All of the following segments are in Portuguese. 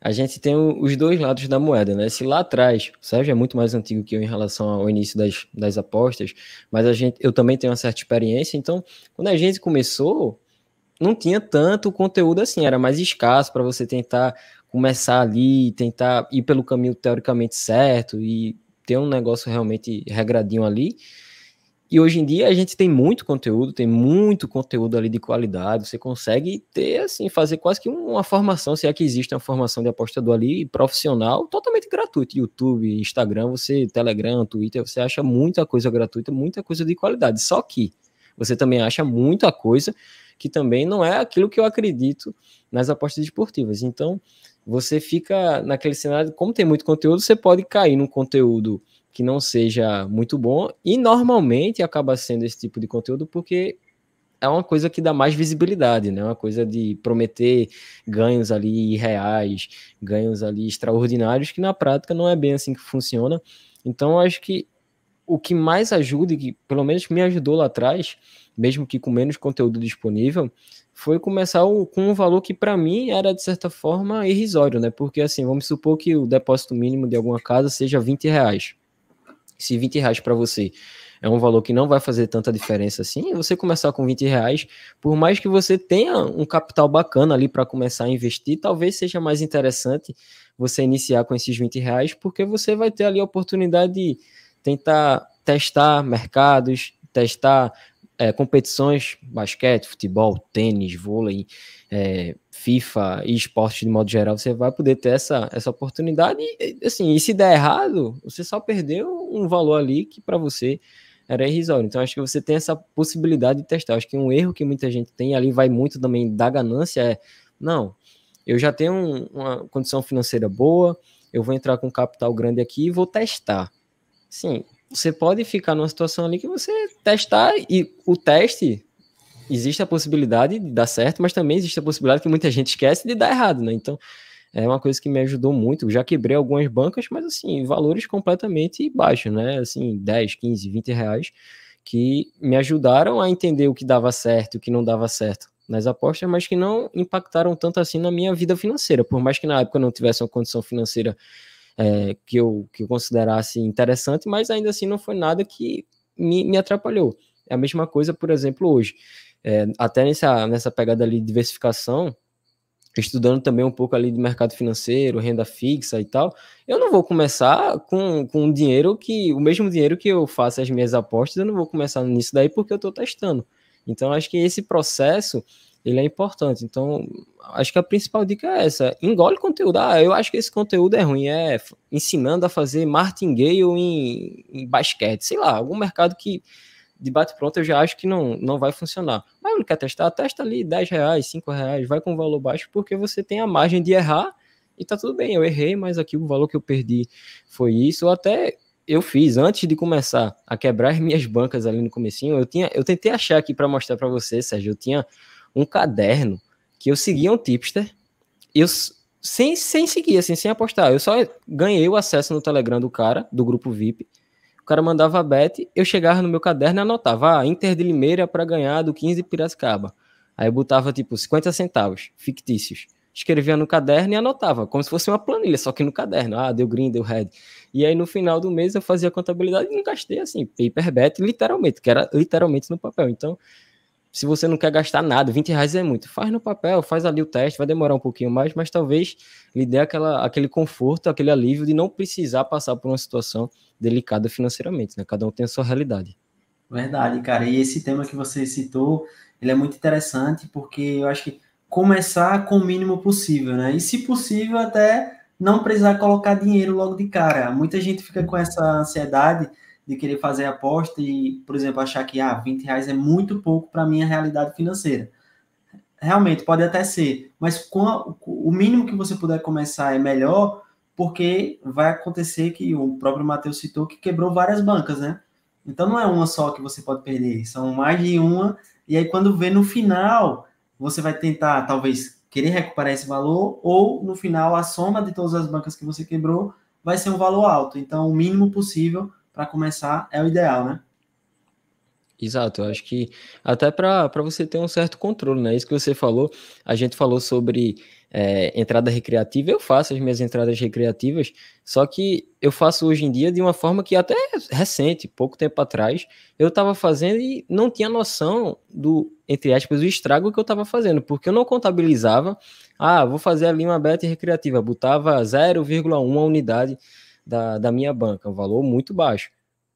a gente tem os dois lados da moeda, né? Se lá atrás, o Sérgio é muito mais antigo que eu em relação ao início das, das apostas, mas a gente, eu também tenho uma certa experiência, então, quando a gente começou, não tinha tanto conteúdo assim, era mais escasso para você tentar começar ali, tentar ir pelo caminho teoricamente certo e ter um negócio realmente regradinho ali. E hoje em dia a gente tem muito conteúdo, tem muito conteúdo ali de qualidade. Você consegue ter, assim, fazer quase que uma formação, se é que existe uma formação de apostador ali, profissional, totalmente gratuito. YouTube, Instagram, você, Telegram, Twitter, você acha muita coisa gratuita, muita coisa de qualidade. Só que você também acha muita coisa que também não é aquilo que eu acredito nas apostas esportivas. Então, você fica naquele cenário, como tem muito conteúdo, você pode cair num conteúdo que não seja muito bom. E normalmente acaba sendo esse tipo de conteúdo porque é uma coisa que dá mais visibilidade, né? É uma coisa de prometer ganhos ali reais, ganhos ali extraordinários, que na prática não é bem assim que funciona. Então, acho que o que mais ajuda, que pelo menos me ajudou lá atrás, mesmo que com menos conteúdo disponível, foi começar com um valor que para mim era de certa forma irrisório, né? Porque assim, vamos supor que o depósito mínimo de alguma casa seja 20 reais se 20 reais para você é um valor que não vai fazer tanta diferença assim, você começar com 20 reais, por mais que você tenha um capital bacana ali para começar a investir, talvez seja mais interessante você iniciar com esses 20 reais, porque você vai ter ali a oportunidade de tentar testar mercados, testar é, competições, basquete, futebol, tênis, vôlei, é, FIFA e esporte de modo geral, você vai poder ter essa, essa oportunidade. E, assim, e se der errado, você só perdeu um valor ali que para você era irrisório. Então, acho que você tem essa possibilidade de testar. Acho que um erro que muita gente tem ali vai muito também da ganância é, não, eu já tenho um, uma condição financeira boa, eu vou entrar com capital grande aqui e vou testar. Sim, você pode ficar numa situação ali que você testar e o teste existe a possibilidade de dar certo, mas também existe a possibilidade que muita gente esquece de dar errado, né? Então, é uma coisa que me ajudou muito. Já quebrei algumas bancas, mas assim, valores completamente baixos, né? Assim, 10, 15, 20 reais, que me ajudaram a entender o que dava certo e o que não dava certo nas apostas, mas que não impactaram tanto assim na minha vida financeira. Por mais que na época eu não tivesse uma condição financeira é, que, eu, que eu considerasse interessante, mas ainda assim não foi nada que me, me atrapalhou. É a mesma coisa, por exemplo, hoje. É, até nessa, nessa pegada ali de diversificação, estudando também um pouco ali de mercado financeiro, renda fixa e tal, eu não vou começar com, com dinheiro que, o mesmo dinheiro que eu faço as minhas apostas, eu não vou começar nisso daí porque eu estou testando. Então, acho que esse processo ele é importante. Então, acho que a principal dica é essa: engole conteúdo. Ah, eu acho que esse conteúdo é ruim, é ensinando a fazer martingale em, em basquete, sei lá, algum mercado que de bate pronto eu já acho que não, não vai funcionar. Mas ele quer testar, testa ali 10 reais, 5 reais, vai com valor baixo, porque você tem a margem de errar e tá tudo bem, eu errei, mas aqui o valor que eu perdi foi isso, ou até eu fiz antes de começar a quebrar minhas bancas ali no comecinho, eu tinha, eu tentei achar aqui para mostrar para você, Sérgio, eu tinha um caderno que eu seguia um tipster, eu sem, sem seguir, assim, sem apostar. Eu só ganhei o acesso no Telegram do cara, do grupo VIP. O cara mandava a bet, eu chegava no meu caderno e anotava, ah, Inter de Limeira para ganhar do 15 Piracicaba. Aí eu botava, tipo, 50 centavos, fictícios. Escrevia no caderno e anotava, como se fosse uma planilha, só que no caderno. Ah, deu green, deu red. E aí no final do mês eu fazia contabilidade e não gastei, assim, paper bet, literalmente, que era literalmente no papel. Então, se você não quer gastar nada, 20 reais é muito. Faz no papel, faz ali o teste, vai demorar um pouquinho mais, mas talvez lhe dê aquela, aquele conforto, aquele alívio de não precisar passar por uma situação delicada financeiramente, né? Cada um tem a sua realidade. Verdade, cara. E esse tema que você citou, ele é muito interessante, porque eu acho que começar com o mínimo possível, né? E se possível, até não precisar colocar dinheiro logo de cara. Muita gente fica com essa ansiedade de querer fazer aposta e, por exemplo, achar que ah, 20 reais é muito pouco para a minha realidade financeira. Realmente, pode até ser, mas com a, o mínimo que você puder começar é melhor, porque vai acontecer que o próprio Matheus citou que quebrou várias bancas, né? Então não é uma só que você pode perder, são mais de uma, e aí quando vê no final, você vai tentar talvez querer recuperar esse valor, ou no final a soma de todas as bancas que você quebrou vai ser um valor alto. Então, o mínimo possível para começar é o ideal, né? Exato, eu acho que até para você ter um certo controle, né? Isso que você falou, a gente falou sobre é, entrada recreativa, eu faço as minhas entradas recreativas, só que eu faço hoje em dia de uma forma que até recente, pouco tempo atrás, eu estava fazendo e não tinha noção do, entre aspas, o estrago que eu estava fazendo, porque eu não contabilizava, ah, vou fazer ali uma beta recreativa, botava 0,1 unidade da, da minha banca, um valor muito baixo.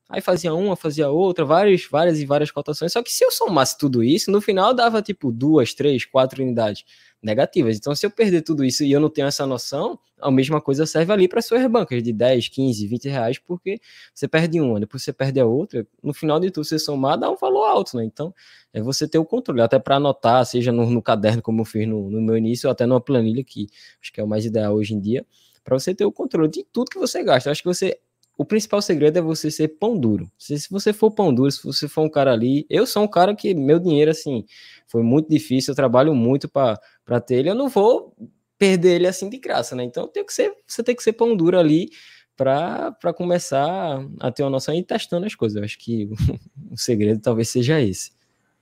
Aí fazia uma, fazia outra, várias, várias e várias cotações. Só que se eu somasse tudo isso, no final dava tipo duas, três, quatro unidades negativas. Então, se eu perder tudo isso e eu não tenho essa noção, a mesma coisa serve ali para suas bancas de 10, 15, 20 reais, porque você perde uma, depois você perde a outra. No final de tudo, você somar dá um valor alto, né? Então, é você ter o controle, até para anotar, seja no, no, caderno, como eu fiz no, no meu início, ou até numa planilha, que acho que é o mais ideal hoje em dia para você ter o controle de tudo que você gasta. Eu acho que você o principal segredo é você ser pão duro. Se, se, você for pão duro, se você for um cara ali, eu sou um cara que meu dinheiro assim foi muito difícil, eu trabalho muito para ter ele, eu não vou perder ele assim de graça, né? Então tem que ser, você tem que ser pão duro ali para começar a ter uma noção e testando as coisas. Eu acho que o segredo talvez seja esse.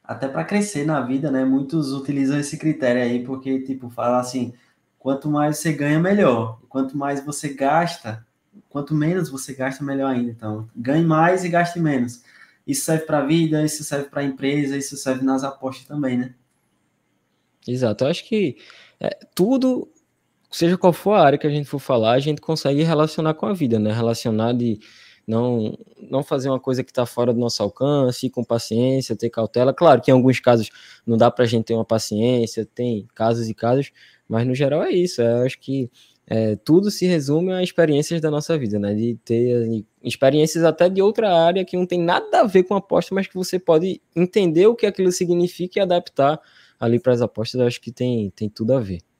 Até para crescer na vida, né? Muitos utilizam esse critério aí porque tipo fala assim, Quanto mais você ganha, melhor. Quanto mais você gasta, quanto menos você gasta, melhor ainda. Então, ganhe mais e gaste menos. Isso serve para a vida, isso serve para a empresa, isso serve nas apostas também, né? Exato. Eu acho que é, tudo, seja qual for a área que a gente for falar, a gente consegue relacionar com a vida, né? Relacionar de não, não fazer uma coisa que está fora do nosso alcance, com paciência, ter cautela. Claro que em alguns casos não dá para a gente ter uma paciência, tem casos e casos, mas no geral é isso. Eu acho que é, tudo se resume a experiências da nossa vida, né? De ter experiências até de outra área que não tem nada a ver com aposta, mas que você pode entender o que aquilo significa e adaptar ali para as apostas. Eu acho que tem, tem tudo a ver.